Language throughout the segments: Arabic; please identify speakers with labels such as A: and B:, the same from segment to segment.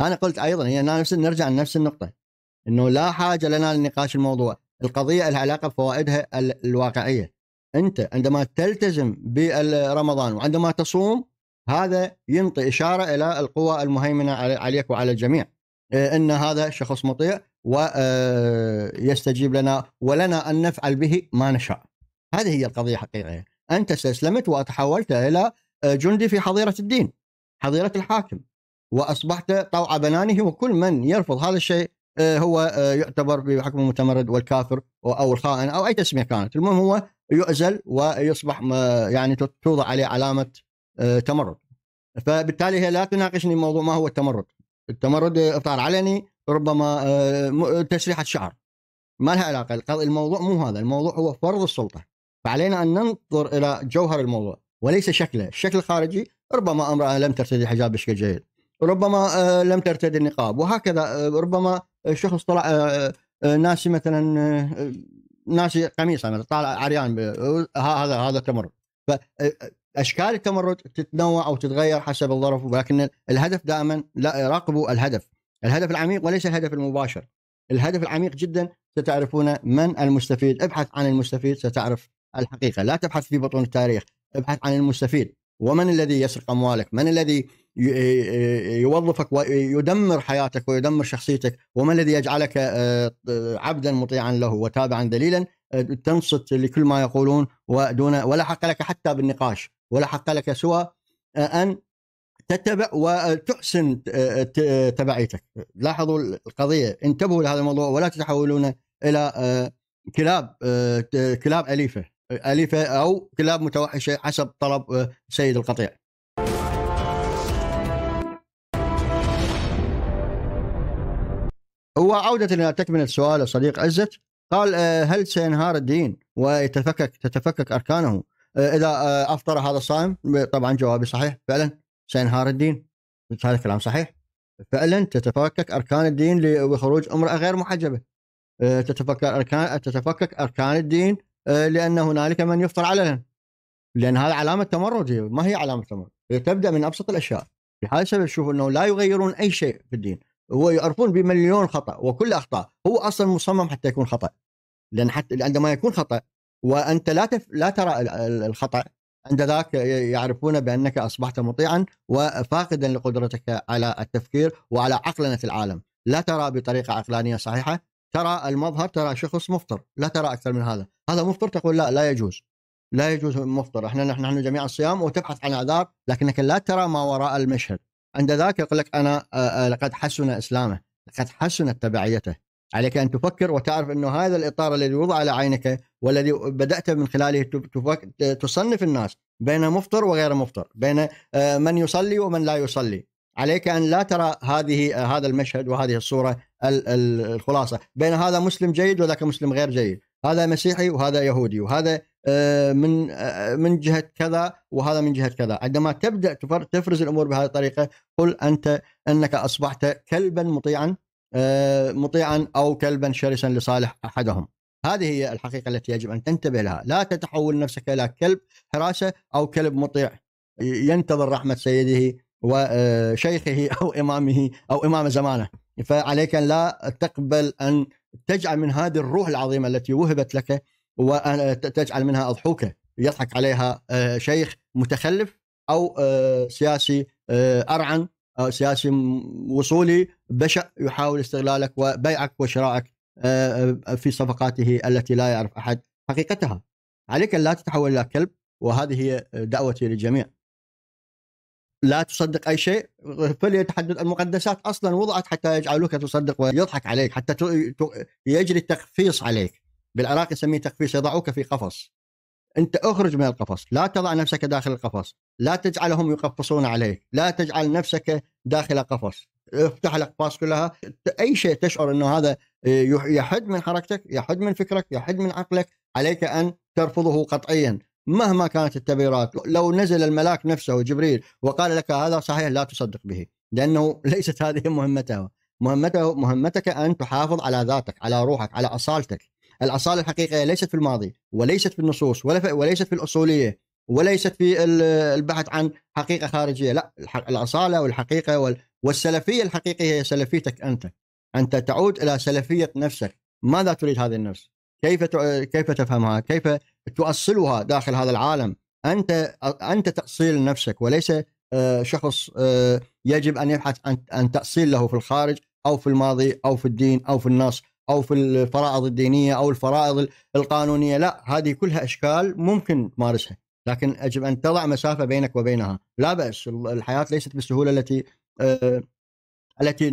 A: انا قلت ايضا هي نفس نرجع لنفس النقطه انه لا حاجه لنا لنقاش الموضوع القضيه لها علاقه بفوائدها الواقعيه انت عندما تلتزم برمضان وعندما تصوم هذا ينطي اشاره الى القوى المهيمنه عليك وعلى الجميع آه، ان هذا شخص مطيع ويستجيب آه، لنا ولنا ان نفعل به ما نشاء. هذه هي القضيه الحقيقيه انت استسلمت وتحولت الى آه، جندي في حظيره الدين، حظيره الحاكم، واصبحت طوع بنانه وكل من يرفض هذا الشيء آه، هو آه، يعتبر بحكم المتمرد والكافر او الخائن او اي تسميه كانت، المهم هو يؤزل ويصبح آه، يعني توضع عليه علامه تمرد. فبالتالي هي لا تناقشني موضوع ما هو التمرد. التمرد افطار علني ربما تسريحه شعر. ما لها علاقه، الموضوع مو هذا، الموضوع هو فرض السلطه. فعلينا ان ننظر الى جوهر الموضوع وليس شكله، الشكل الخارجي ربما امراه لم ترتدي حجاب بشكل جيد، ربما آه، لم ترتدي النقاب وهكذا آه، ربما آه، شخص طلع ناسي مثلا ناسي قميصه يعني طالع عريان هذا هذا تمرد فاشكال التمرد تتنوع او تتغير حسب الظرف ولكن الهدف دائما لا راقبوا الهدف الهدف العميق وليس الهدف المباشر الهدف العميق جدا ستعرفون من المستفيد ابحث عن المستفيد ستعرف الحقيقه لا تبحث في بطون التاريخ ابحث عن المستفيد ومن الذي يسرق اموالك من الذي يوظفك ويدمر حياتك ويدمر شخصيتك وما الذي يجعلك آه، آه، عبدا مطيعا له وتابعا ذليلا آه، تنصت لكل ما يقولون ودون ولا حق لك حتى بالنقاش ولا حق لك سوى ان تتبع وتحسن تبعيتك لاحظوا القضيه انتبهوا لهذا الموضوع ولا تتحولون الى كلاب كلاب اليفه اليفه او كلاب متوحشه حسب طلب سيد القطيع وعودة إلى تكملة سؤال الصديق عزت قال آه، هل سينهار الدين ويتفكك تتفكك أركانه آه، إذا آه، أفطر هذا الصائم طبعا جوابي صحيح فعلا سينهار الدين هذا كلام صحيح فعلا تتفكك أركان الدين لخروج امرأة غير محجبة تتفكك أركان تتفكك أركان الدين لأن هنالك من يفطر علنا لأن هذا علامة تمرد ما هي علامة تمرد هي تبدأ من أبسط الأشياء لهذا السبب شوفوا أنه لا يغيرون أي شيء في الدين هو يعرفون بمليون خطا وكل اخطاء هو اصلا مصمم حتى يكون خطا لان حتى عندما يكون خطا وانت لا تف... لا ترى الخطا عند ذاك يعرفون بانك اصبحت مطيعا وفاقدا لقدرتك على التفكير وعلى عقلنه العالم، لا ترى بطريقه عقلانيه صحيحه، ترى المظهر ترى شخص مفطر، لا ترى اكثر من هذا، هذا مفطر تقول لا لا يجوز. لا يجوز مفطر، احنا نحن جميع الصيام وتبحث عن اعذار لكنك لا ترى ما وراء المشهد، عند ذاك يقول لك انا آه، آه، لقد حسن اسلامه لقد حسنت تبعيته عليك ان تفكر وتعرف انه هذا الاطار الذي وضع على عينك والذي بدات من خلاله تصنف الناس بين مفطر وغير مفطر، بين آه، من يصلي ومن لا يصلي. عليك ان لا ترى هذه هذا المشهد وهذه الصوره الخلاصه، بين هذا مسلم جيد وذاك مسلم غير جيد، هذا مسيحي وهذا يهودي وهذا آه، من آه، من جهه كذا وهذا من جهه كذا، عندما تبدا تفرز الامور بهذه الطريقه قل انت انك اصبحت كلبا مطيعا آه، مطيعا او كلبا شرسا لصالح احدهم. هذه هي الحقيقه التي يجب ان تنتبه لها، لا تتحول نفسك الى كلب حراسه او كلب مطيع ينتظر رحمه سيده وشيخه او امامه او امام زمانه. فعليك ان لا تقبل ان تجعل من هذه الروح العظيمه التي وهبت لك وتجعل منها اضحوكه يضحك عليها آه، شيخ متخلف او آه، سياسي آه، ارعن أو سياسي وصولي بشع يحاول استغلالك وبيعك وشرائك في صفقاته التي لا يعرف احد حقيقتها عليك ان لا تتحول الى كلب وهذه هي دعوتي للجميع لا تصدق اي شيء فلي تحدد المقدسات اصلا وضعت حتى يجعلوك تصدق ويضحك عليك حتى يجري التخفيص عليك بالعراق يسميه تخفيص يضعوك في قفص انت اخرج من القفص لا تضع نفسك داخل القفص لا تجعلهم يقفصون عليك لا تجعل نفسك داخل قفص افتح الاقفاص كلها اي شيء تشعر انه هذا يحد من حركتك يحد من فكرك يحد من عقلك عليك ان ترفضه قطعيا مهما كانت التبريرات لو نزل الملاك نفسه جبريل وقال لك هذا صحيح لا تصدق به لأنه ليست هذه مهمته مهمته مهمتك أن تحافظ على ذاتك على روحك على أصالتك الأصالة الحقيقية ليست في الماضي وليست في النصوص ولا في وليست في الأصولية وليست في البحث عن حقيقة خارجية لا الأصالة والحقيقة والسلفية الحقيقية هي سلفيتك أنت أنت تعود إلى سلفية نفسك ماذا تريد هذه النفس كيف كيف تفهمها؟ كيف تؤصلها داخل هذا العالم؟ انت انت تاصيل نفسك وليس آه، شخص آه، يجب ان يبحث عن تاصيل له في الخارج او في الماضي او في الدين او في النص او في الفرائض الدينيه او الفرائض القانونيه، لا هذه كلها اشكال ممكن تمارسها، لكن يجب ان تضع مسافه بينك وبينها، لا باس الحياه ليست بالسهوله التي آه، التي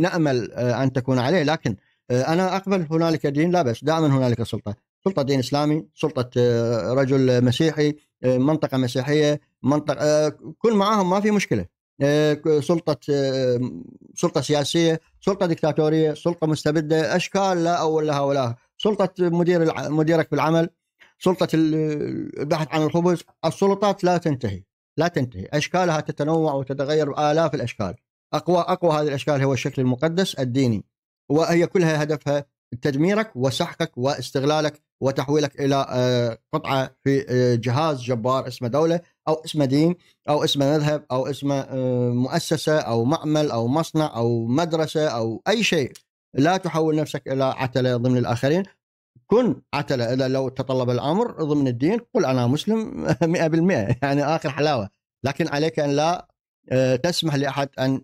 A: نامل ان تكون عليه لكن آه، انا اقبل هنالك دين لا باس دائما هنالك سلطه سلطه دين اسلامي سلطه آه، رجل مسيحي آه، منطقه مسيحيه منطقه كل معاهم ما في مشكله سلطه سلطه سياسيه سلطه دكتاتوريه سلطه مستبده اشكال لا اول لها ولا سلطه مدير مديرك بالعمل سلطه البحث عن الخبز السلطات لا تنتهي لا تنتهي اشكالها تتنوع وتتغير بالاف الاشكال اقوى اقوى هذه الاشكال هو الشكل المقدس الديني وهي كلها هدفها تدميرك وسحقك واستغلالك وتحويلك الى آه، قطعه في آه، جهاز جبار اسمه دوله او اسمه دين او اسمه مذهب او اسمه آه، مؤسسه او معمل او مصنع او مدرسه او اي شيء لا تحول نفسك الى عتله ضمن الاخرين كن عتله اذا لو تطلب الامر ضمن الدين قل انا مسلم 100% يعني اخر حلاوه لكن عليك ان لا تسمح لاحد ان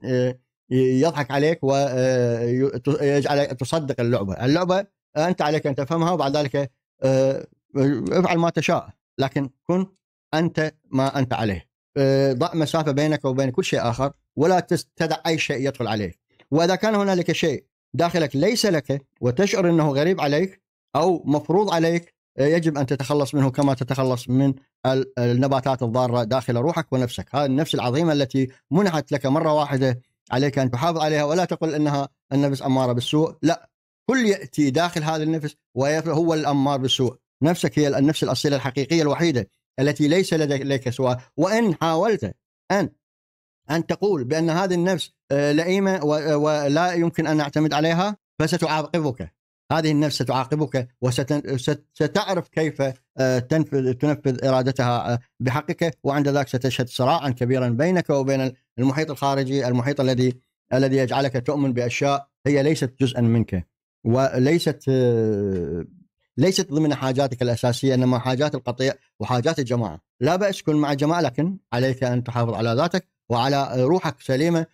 A: يضحك عليك ويجعلك آه، تصدق اللعبه، اللعبه انت عليك ان تفهمها وبعد ذلك آه، افعل ما تشاء لكن كن انت ما انت عليه. آه، ضع مسافه بينك وبين كل شيء اخر ولا تدع اي شيء يدخل عليك. واذا كان هنالك شيء داخلك ليس لك وتشعر انه غريب عليك او مفروض عليك يجب ان تتخلص منه كما تتخلص من النباتات الضاره داخل روحك ونفسك، هذه النفس العظيمه التي منحت لك مره واحده عليك ان تحافظ عليها ولا تقل انها النفس اماره بالسوء لا كل ياتي داخل هذا النفس هو الامار بالسوء نفسك هي النفس الاصيله الحقيقيه الوحيده التي ليس لديك سواء وان حاولت ان ان تقول بان هذه النفس آه، لئيمه آه، ولا يمكن ان نعتمد عليها فستعاقبك هذه النفس ستعاقبك وستعرف كيف آه، تنفذ تنفذ ارادتها آه، بحقك وعند ذلك ستشهد صراعا كبيرا بينك وبين المحيط الخارجي المحيط الذي الذي يجعلك تؤمن باشياء هي ليست جزءا منك وليست آه، ليست ضمن حاجاتك الاساسيه انما حاجات القطيع وحاجات الجماعه، لا باس كن مع الجماعه لكن عليك ان تحافظ على ذاتك وعلى روحك سليمه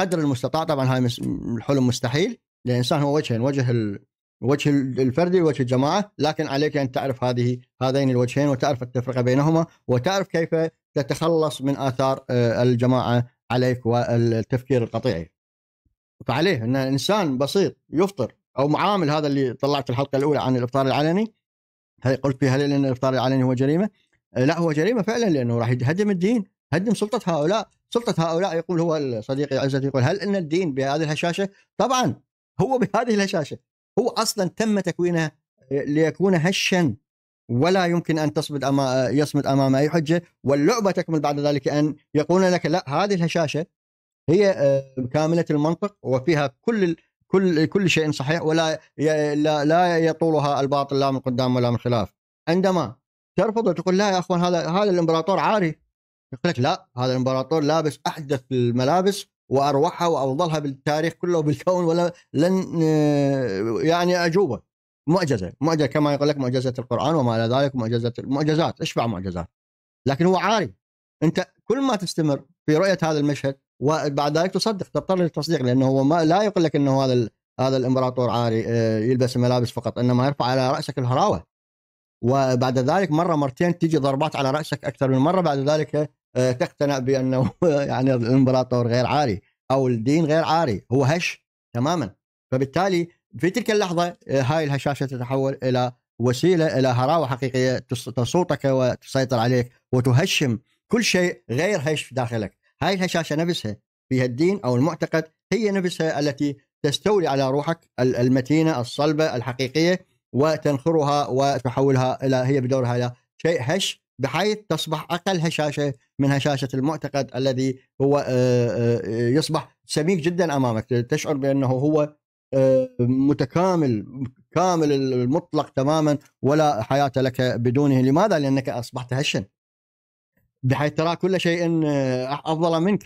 A: قدر المستطاع طبعا هذا الحلم مستحيل الانسان هو وجهين وجه الوجه الفردي ووجه الجماعه لكن عليك ان تعرف هذه هذين الوجهين وتعرف التفرقه بينهما وتعرف كيف تتخلص من اثار آه، الجماعه عليك والتفكير القطيعي. فعليه ان انسان بسيط يفطر او معامل هذا اللي طلعت الحلقه الاولى عن الافطار العلني هل قلت فيها ان الافطار العلني هو جريمه؟ آه، لا هو جريمه فعلا لانه راح يهدم الدين، هدم سلطه هؤلاء، سلطه هؤلاء يقول هو صديقي عزت يقول هل ان الدين بهذه الهشاشه؟ طبعا هو بهذه الهشاشه هو اصلا تم تكوينه ليكون هشا ولا يمكن ان تصمد أما يصمد امام اي حجه واللعبه تكمل بعد ذلك ان يقول لك لا هذه الهشاشه هي آه، كامله المنطق وفيها كل كل كل شيء صحيح ولا لا, لا يطولها الباطل لا من قدام ولا من خلاف عندما ترفض وتقول لا يا اخوان هذا هذا الامبراطور عاري يقول لك لا هذا الامبراطور لابس احدث الملابس واروعها وافضلها بالتاريخ كله وبالكون ولا لن يعني اجوبه معجزه معجزه كما يقول لك معجزه القران وما الى ذلك معجزه المعجزات اشبع معجزات لكن هو عاري انت كل ما تستمر في رؤيه هذا المشهد وبعد ذلك تصدق تضطر للتصديق لانه هو ما لا يقول لك انه هذا هذا الامبراطور عاري آه، يلبس الملابس فقط انما يرفع على راسك الهراوه وبعد ذلك مره مرتين تيجي ضربات على راسك اكثر من مره بعد ذلك آه، تقتنع بانه يعني الامبراطور غير عاري او الدين غير عاري هو هش تماما فبالتالي في تلك اللحظه آه، هاي الهشاشه تتحول الى وسيله الى هراوه حقيقيه تسوطك وتسيطر عليك وتهشم كل شيء غير هش في داخلك هاي الهشاشه نفسها فيها الدين او المعتقد هي نفسها التي تستولي على روحك المتينه الصلبه الحقيقيه وتنخرها وتحولها الى هي بدورها الى شيء هش بحيث تصبح اقل هشاشه من هشاشه المعتقد الذي هو آه، آه، يصبح سميك جدا امامك تشعر بانه هو آه، متكامل كامل المطلق تماما ولا حياه لك بدونه لماذا لانك اصبحت هشا بحيث ترى كل شيء افضل منك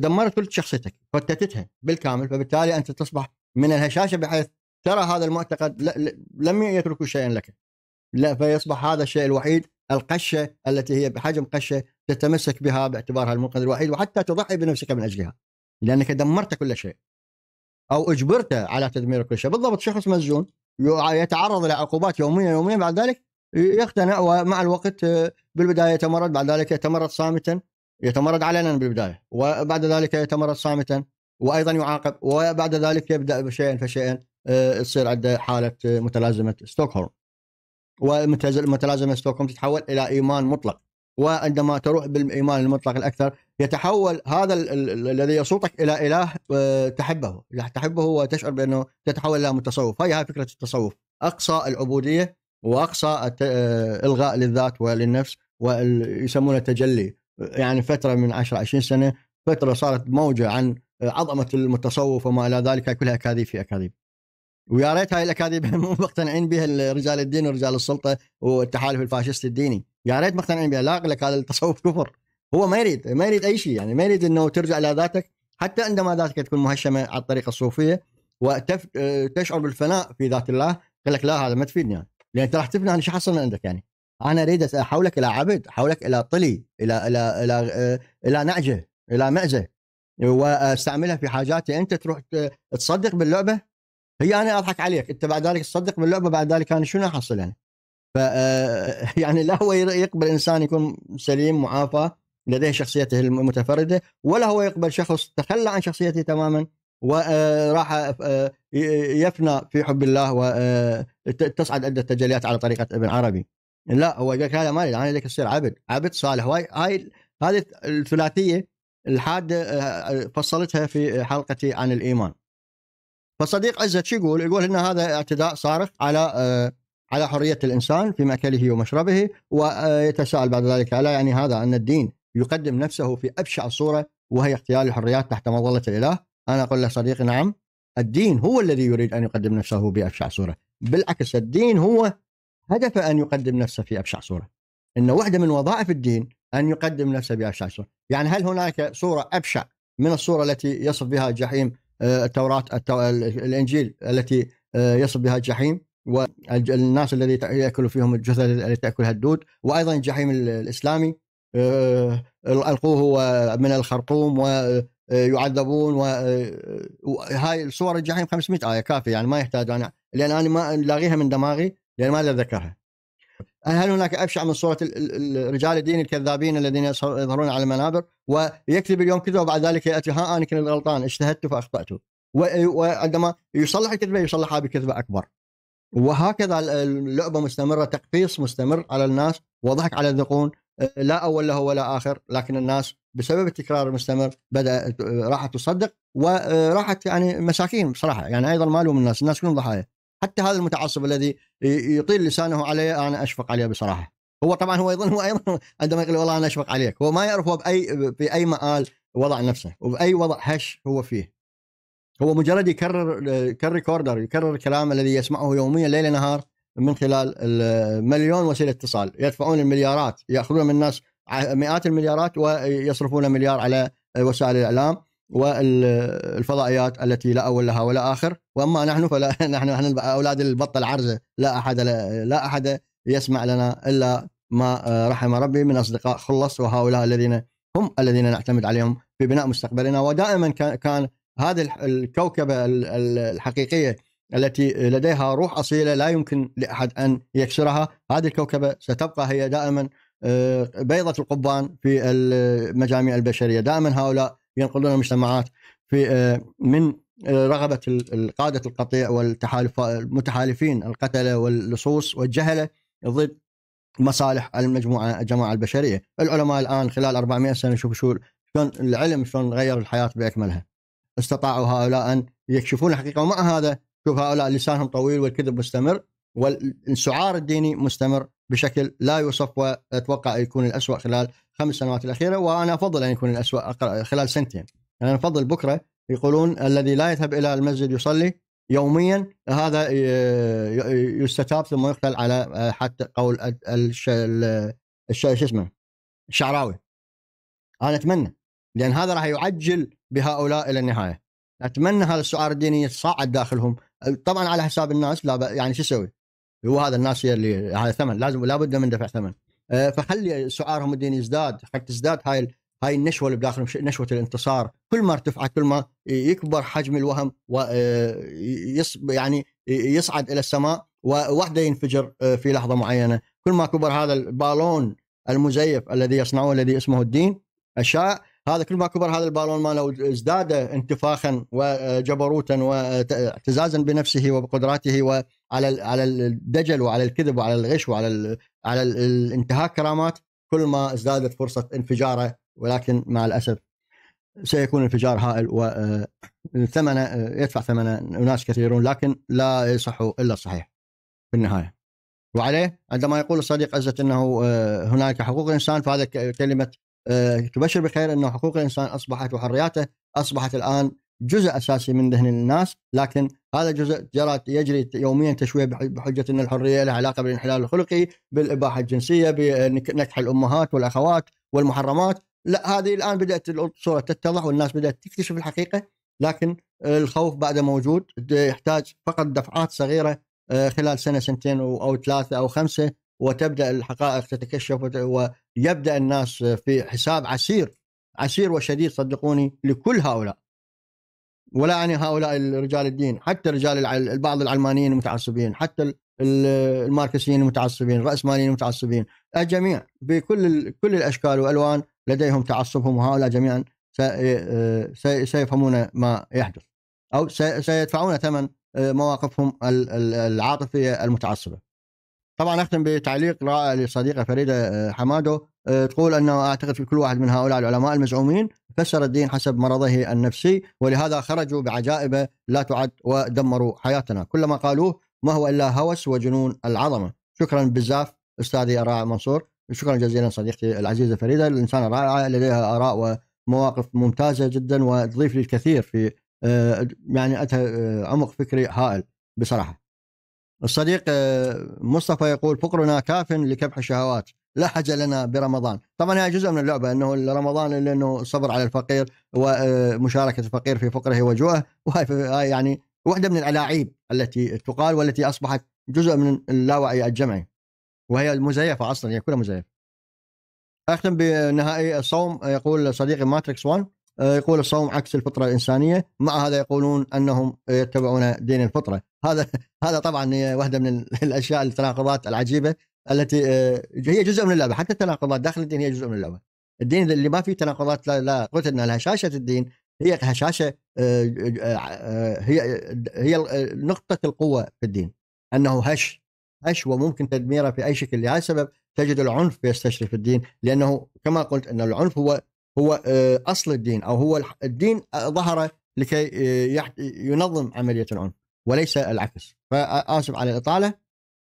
A: دمرت كل شخصيتك فتتتها بالكامل فبالتالي انت تصبح من الهشاشه بحيث ترى هذا المعتقد لم يترك شيئا لك لا فيصبح هذا الشيء الوحيد القشه التي هي بحجم قشه تتمسك بها باعتبارها المنقذ الوحيد وحتى تضحي بنفسك من اجلها لانك دمرت كل شيء او اجبرت على تدمير كل شيء بالضبط شخص مسجون يتعرض لعقوبات يوميه يوميه بعد ذلك يقتنع ومع الوقت بالبدايه يتمرد بعد ذلك يتمرد صامتا يتمرد علنا بالبدايه وبعد ذلك يتمرد صامتا وايضا يعاقب وبعد ذلك يبدا شيئا فشيئا آه، تصير عنده حاله متلازمه ستوكهولم ومتلازمه ستوكهولم تتحول الى ايمان مطلق وعندما تروح بالايمان المطلق الاكثر يتحول هذا الذي يسوقك الى اله آه، تحبه تحبه وتشعر بانه تتحول الى متصوف هي هاي فكره التصوف اقصى العبوديه واقصى آه، الغاء للذات وللنفس ويسمونه تجلي يعني فتره من 10 20 سنه فتره صارت موجه عن عظمه المتصوف وما الى ذلك كلها اكاذيب في اكاذيب ويا ريت هاي الاكاذيب مو مقتنعين بها رجال الدين ورجال السلطه والتحالف الفاشستي الديني يا ريت مقتنعين بها لا اقول لك هذا التصوف كفر هو ما يريد ما يريد اي شيء يعني ما يريد انه ترجع الى ذاتك حتى عندما ذاتك تكون مهشمه على الطريقه الصوفيه وتشعر بالفناء في ذات الله يقول لك لا هذا ما تفيدني يعني. لان انت راح تفنى انا شو حصل من عندك يعني انا اريد احولك الى عبد احولك الى طلي الى الى الى الى, إلى نعجه الى معزه واستعملها في حاجاتي انت تروح تصدق باللعبه هي انا اضحك عليك انت بعد ذلك تصدق باللعبه بعد ذلك انا شنو احصل يعني؟ ف آه، يعني لا هو يقبل انسان يكون سليم معافى لديه شخصيته المتفرده ولا هو يقبل شخص تخلى عن شخصيته تماما وراح آه، آه، يفنى في حب الله وتصعد عده تجليات على طريقه ابن عربي لا هو قال لك هذا مالي انا لك تصير عبد عبد صالح هاي هاي هذه الثلاثيه الحاده فصلتها في حلقتي عن الايمان فصديق عزت شو يقول؟ يقول ان هذا اعتداء صارخ على آه، على حريه الانسان في ماكله ومشربه ويتساءل بعد ذلك الا يعني هذا ان الدين يقدم نفسه في ابشع صوره وهي اغتيال الحريات تحت مظله الاله؟ انا اقول له صديقي نعم الدين هو الذي يريد ان يقدم نفسه بابشع صوره، بالعكس الدين هو هدفه ان يقدم نفسه في ابشع صوره. ان واحده من وظائف الدين ان يقدم نفسه بابشع صوره، يعني هل هناك صوره ابشع من الصوره التي يصف بها الجحيم التوراة الإنجيل التي آه، يصل بها الجحيم والناس الذي يأكل فيهم الجثث التي تأكلها الدود وأيضا الجحيم الإسلامي آه، ألقوه من الخرطوم ويعذبون آه، وهاي صور الجحيم 500 آية كافية يعني ما يحتاج أنا لأن أنا ما لاغيها من دماغي لأن ما أذكرها هل هناك ابشع من صوره رجال الدين الكذابين الذين يظهرون على المنابر ويكذب اليوم كذا وبعد ذلك ياتي ها انا كنت غلطان اجتهدت فاخطات وعندما يصلح الكذبه يصلحها بكذبه اكبر وهكذا اللعبه مستمره تقفيص مستمر على الناس وضحك على الذقون آه، لا اول له ولا اخر لكن الناس بسبب التكرار المستمر بدات راحت تصدق وراحت آه، يعني مساكين بصراحه يعني ايضا ما لوم الناس الناس كلهم ضحايا حتى هذا المتعصب الذي يطيل لسانه علي انا اشفق عليه بصراحه هو طبعا هو ايضا هو ايضا عندما يقول والله انا اشفق عليك هو ما يعرف هو باي في اي مآل وضع نفسه وباي وضع هش هو فيه هو مجرد يكرر كريكوردر يكرر الكلام الذي يسمعه يوميا ليل نهار من خلال مليون وسيله اتصال يدفعون المليارات ياخذون من الناس مئات المليارات ويصرفون مليار على وسائل الاعلام والفضائيات التي لا اول لها ولا اخر واما نحن فلا نحن نحن اولاد البطه العرزه لا احد لا, لا احد يسمع لنا الا ما آه، رحم ربي من اصدقاء خلص وهؤلاء الذين هم الذين نعتمد عليهم في بناء مستقبلنا ودائما كان هذه الكوكبه الحقيقيه التي لديها روح اصيله لا يمكن لاحد ان يكسرها، هذه الكوكبه ستبقى هي دائما آه، بيضه القبان في المجاميع البشريه، دائما هؤلاء ينقلون المجتمعات في آه، من آه، رغبه قاده القطيع والتحالف المتحالفين القتله واللصوص والجهله ضد مصالح المجموعه الجماعه البشريه، العلماء الان خلال 400 سنه شوفوا شو شلون العلم شلون غير الحياه باكملها. استطاعوا هؤلاء ان يكشفون الحقيقه ومع هذا شوف هؤلاء لسانهم طويل والكذب مستمر والسعار الديني مستمر بشكل لا يوصف واتوقع يكون الاسوء خلال خمس سنوات الاخيره وانا افضل ان يكون الاسوء خلال سنتين يعني انا افضل بكره يقولون الذي لا يذهب الى المسجد يصلي يوميا هذا يستتاب ثم يقتل على آه، حتى قول شو اسمه الشعراوي انا اتمنى لان هذا راح يعجل بهؤلاء الى النهايه اتمنى هذا السعار الديني يتصاعد داخلهم طبعا على حساب الناس لا يعني شو يسوي؟ هو هذا الناس هي اللي هذا ثمن لازم لابد من دفع ثمن آه، فخلي سعارهم الديني يزداد حتى تزداد هاي هاي النشوه اللي بداخلهم نشوه الانتصار كل ما ارتفعت كل ما يكبر حجم الوهم آه، يعني يصعد الى السماء ووحده ينفجر آه، في لحظه معينه كل ما كبر هذا البالون المزيف الذي يصنعه الذي اسمه الدين الشائع هذا كل ما كبر هذا البالون ماله ازداد انتفاخا وجبروتا واعتزازا بنفسه وبقدراته وعلى على الدجل وعلى الكذب وعلى الغش وعلى على الانتهاك كرامات كل ما ازدادت فرصه انفجاره ولكن مع الاسف سيكون انفجار هائل وثمن آه، آه، يدفع ثمن اناس كثيرون لكن لا يصح الا الصحيح في النهايه. وعليه عندما يقول الصديق عزت انه آه، هناك حقوق الانسان فهذا كلمه تبشر بخير انه حقوق الانسان اصبحت وحرياته اصبحت الان جزء اساسي من ذهن الناس لكن هذا جزء جرى يجري يوميا تشويه بحجه ان الحريه لها علاقه بالانحلال الخلقي، بالاباحه الجنسيه، بنكح الامهات والاخوات والمحرمات، لا هذه الان بدات الصوره تتضح والناس بدات تكتشف الحقيقه، لكن الخوف بعده موجود يحتاج فقط دفعات صغيره آه، خلال سنه سنتين او ثلاثه او خمسه وتبدا الحقائق تتكشف ويبدا الناس في حساب عسير عسير وشديد صدقوني لكل هؤلاء ولا اعني هؤلاء رجال الدين حتى رجال بعض العلمانيين المتعصبين حتى الماركسيين المتعصبين الرأسماليين المتعصبين الجميع بكل كل الأشكال والألوان لديهم تعصبهم وهؤلاء جميعا آه، سيفهمون ما يحدث أو سيدفعون ثمن آه، مواقفهم العاطفية المتعصبة طبعا أختم بتعليق رائع للصديقة فريدة آه، حمادو آه، تقول انه اعتقد في كل واحد من هؤلاء العلماء المزعومين فسر الدين حسب مرضه النفسي ولهذا خرجوا بعجائبه لا تعد ودمروا حياتنا كل ما قالوه ما هو الا هوس وجنون العظمه شكرا بزاف استاذي الرائع منصور شكرا جزيلا صديقتي العزيزه فريده الانسانه الرائعه لديها اراء ومواقف ممتازه جدا وتضيف لي الكثير في آه، يعني اتى آه، عمق فكري هائل بصراحه الصديق مصطفى يقول فقرنا كاف لكبح الشهوات لحج لنا برمضان طبعا هي جزء من اللعبة أنه رمضان لأنه الصبر على الفقير ومشاركة آه، الفقير في فقره وجوه وهي يعني واحدة من الألاعيب التي تقال والتي أصبحت جزء من اللاوعي الجمعي وهي المزيفة أصلا هي كلها مزيفة أختم بنهائي الصوم يقول صديقي ماتريكس 1 يقول الصوم عكس الفطرة الإنسانية مع هذا يقولون أنهم يتبعون دين الفطرة هذا هذا طبعا واحدة من الأشياء التناقضات العجيبة التي آه، هي جزء من اللعبه حتى التناقضات داخل الدين هي جزء من اللعبه الدين اللي ما فيه تناقضات لا, لا قلت ان هشاشه الدين هي هشاشه آه، آه، هي هي نقطه القوه في الدين انه هش هش وممكن تدميره في اي شكل لهذا السبب تجد العنف يستشرف الدين لانه كما قلت ان العنف هو هو اصل الدين او هو الدين ظهر لكي ينظم عمليه العنف وليس العكس فاسف على الاطاله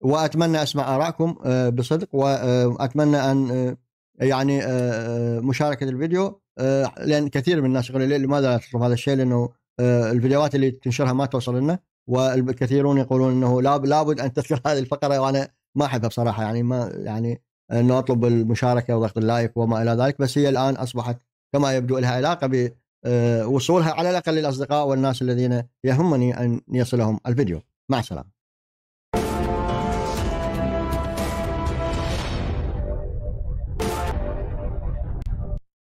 A: واتمنى اسمع ارائكم آه، بصدق واتمنى ان آه، يعني آه، مشاركه الفيديو لان كثير من الناس يقولون لماذا تطلب هذا الشيء لانه الفيديوهات اللي تنشرها ما توصل لنا والكثيرون يقولون انه لابد ان تذكر هذه الفقره وانا ما احبها بصراحه يعني ما يعني انه اطلب المشاركه وضغط اللايك وما الى ذلك بس هي الان اصبحت كما يبدو لها علاقه بوصولها على الاقل للاصدقاء والناس الذين يهمني ان يصلهم الفيديو مع السلامه